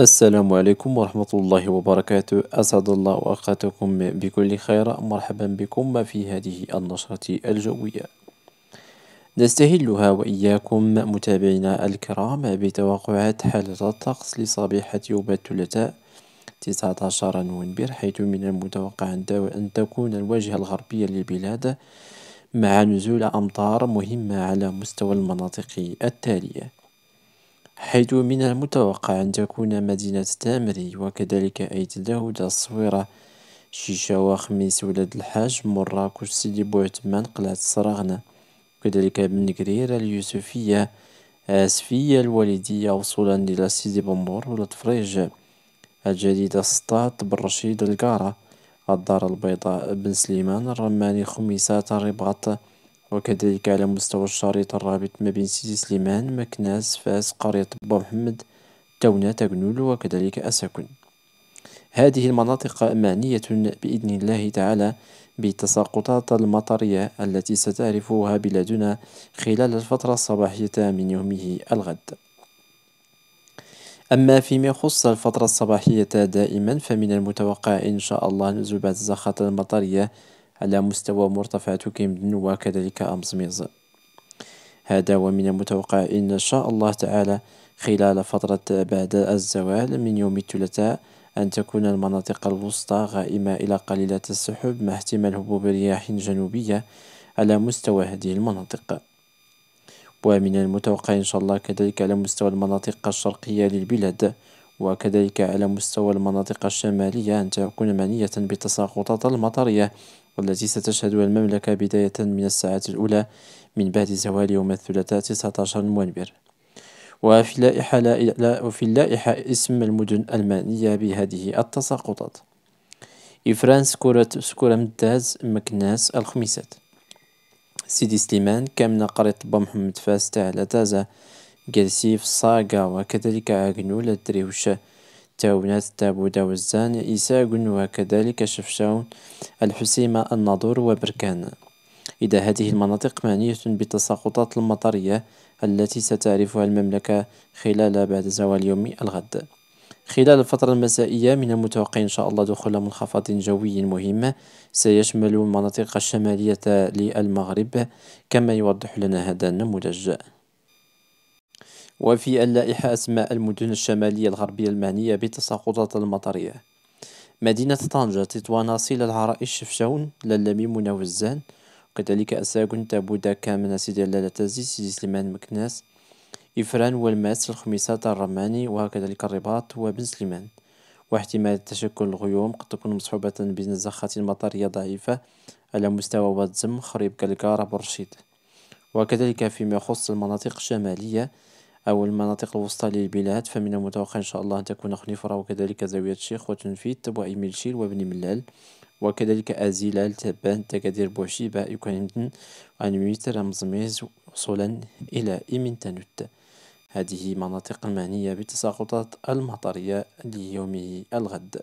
السلام عليكم ورحمة الله وبركاته أسعد الله أوقاتكم بكل خير مرحبا بكم في هذه النشرة الجوية نستهلها وإياكم متابعينا الكرام بتوقعات حالة الطقس لصبيحة يوم الثلاثاء 19 نوفمبر حيث من المتوقع أن تكون الواجهة الغربية للبلاد مع نزول أمطار مهمة على مستوى المناطق التالية حيث من المتوقع أن تكون مدينة تامري وكذلك أيت داود الصويرة شيشاوا خميس ولاد الحاج مراكش سيدي بوعتمان قلعة الصراغنة وكذلك ابن قريرة اليوسفية أسفية الوالدية وصولا إلى سيدي بنبور ولد فريج الجديدة سطات برشيد رشيد القارة الدار البيضاء بن سليمان الرماني خميسات الرباط وكذلك على مستوى الشريط الرابط ما بين سيدي سليمان مكناس فاس قرية طبا محمد تونة تقنول وكذلك أساكن هذه المناطق معنية بإذن الله تعالى بالتساقطات المطرية التي ستعرفها بلادنا خلال الفترة الصباحية من يومه الغد أما فيما يخص الفترة الصباحية دائما فمن المتوقع إن شاء الله نزول بعض الزخات المطرية على مستوى مرتفع تكيم وكذلك أمزميز هذا ومن المتوقع إن شاء الله تعالى خلال فترة بعد الزوال من يوم الثلاثاء أن تكون المناطق الوسطى غائمة إلى قليلة السحب مع احتمال هبوب رياح جنوبية على مستوى هذه المناطق ومن المتوقع إن شاء الله كذلك على مستوى المناطق الشرقية للبلاد وكذلك على مستوى المناطق الشمالية أن تكون معنية بالتساقطات المطرية والتي ستشهدها المملكة بداية من الساعات الأولى من بعد زوال يوم الثلاثاء 19 نوفمبر وفي اللائحة, وفي اللائحة اسم المدن المعنية بهذه التساقطات إفرانس كرة سكورة مداز مكناس الخميسات سيدي سليمان كامنا قرية طبا محمد فاس تاع تازة جرسيف صاغا وكذلك عجنول الدريوش تاونات تابودا والزان إيساغن وكذلك شفشاون الحسيمة الناظور وبركان إذا هذه المناطق معنية بالتساقطات المطرية التي ستعرفها المملكة خلال بعد زوال يوم الغد خلال الفترة المسائية من المتوقع إن شاء الله دخول منخفض جوي مهم سيشمل المناطق الشمالية للمغرب كما يوضح لنا هذا النموذج وفي اللائحة أسماء المدن الشمالية الغربية المعنية بالتساقطات المطرية مدينة طنجة تطوانا صيل العرائش شفشون للميم وزان وكذلك أساكن تابودا كامنا سيدي لالا تازي سيدي سليمان مكناس إفران والماس الخميسات الرماني وكذلك الرباط وبن سليمان واحتمال تشكل الغيوم قد تكون مصحوبة بنزخات مطرية ضعيفة على مستوى زم خريب كالكارا برشيد وكذلك فيما يخص المناطق الشمالية أو المناطق الوسطى للبلاد فمن المتوقع إن شاء الله أن تكون خنيفرة وكذلك زاوية الشيخ وتنفيت وإميلشيل وبني ملال وكذلك أزيلال تبان تكادير بوشيبة يوكانيمتن وأنويت رمزميز وصولا إلى إمنتانوت هذه مناطق المعنية بالتساقطات المطرية ليوم الغد